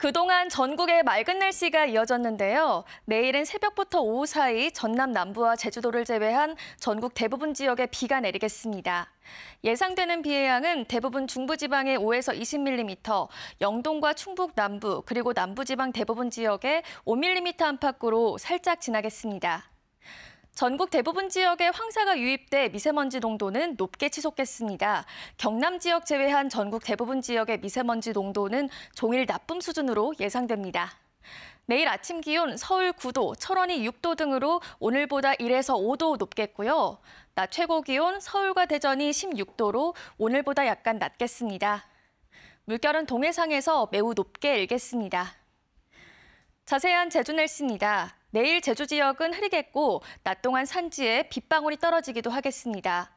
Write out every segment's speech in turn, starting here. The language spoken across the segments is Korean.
그동안 전국에 맑은 날씨가 이어졌는데요. 내일은 새벽부터 오후 사이 전남 남부와 제주도를 제외한 전국 대부분 지역에 비가 내리겠습니다. 예상되는 비의 양은 대부분 중부지방에 5에서 20mm, 영동과 충북 남부 그리고 남부지방 대부분 지역에 5mm 안팎으로 살짝 지나겠습니다. 전국 대부분 지역에 황사가 유입돼 미세먼지 농도는 높게 치솟겠습니다. 경남 지역 제외한 전국 대부분 지역의 미세먼지 농도는 종일 나쁨 수준으로 예상됩니다. 내일 아침 기온 서울 9도, 철원이 6도 등으로 오늘보다 1에서 5도 높겠고요. 낮 최고 기온 서울과 대전이 16도로 오늘보다 약간 낮겠습니다. 물결은 동해상에서 매우 높게 일겠습니다. 자세한 제주 날씨입니다. 내일 제주 지역은 흐리겠고 낮 동안 산지에 빗방울이 떨어지기도 하겠습니다.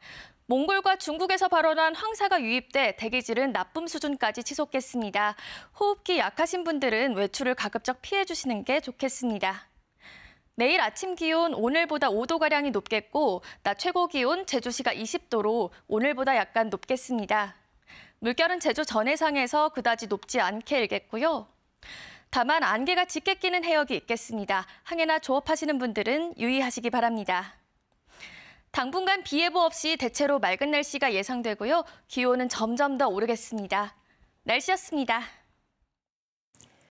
몽골과 중국에서 발원한 황사가 유입돼 대기질은 나쁨 수준까지 치솟겠습니다. 호흡기 약하신 분들은 외출을 가급적 피해 주시는 게 좋겠습니다. 내일 아침 기온 오늘보다 5도가량이 높겠고 낮 최고 기온 제주시가 20도로 오늘보다 약간 높겠습니다. 물결은 제주 전해상에서 그다지 높지 않게 일겠고요. 다만 안개가 짙게 끼는 해역이 있겠습니다. 항해나 조업하시는 분들은 유의하시기 바랍니다. 당분간 비 예보 없이 대체로 맑은 날씨가 예상되고요. 기온은 점점 더 오르겠습니다. 날씨였습니다.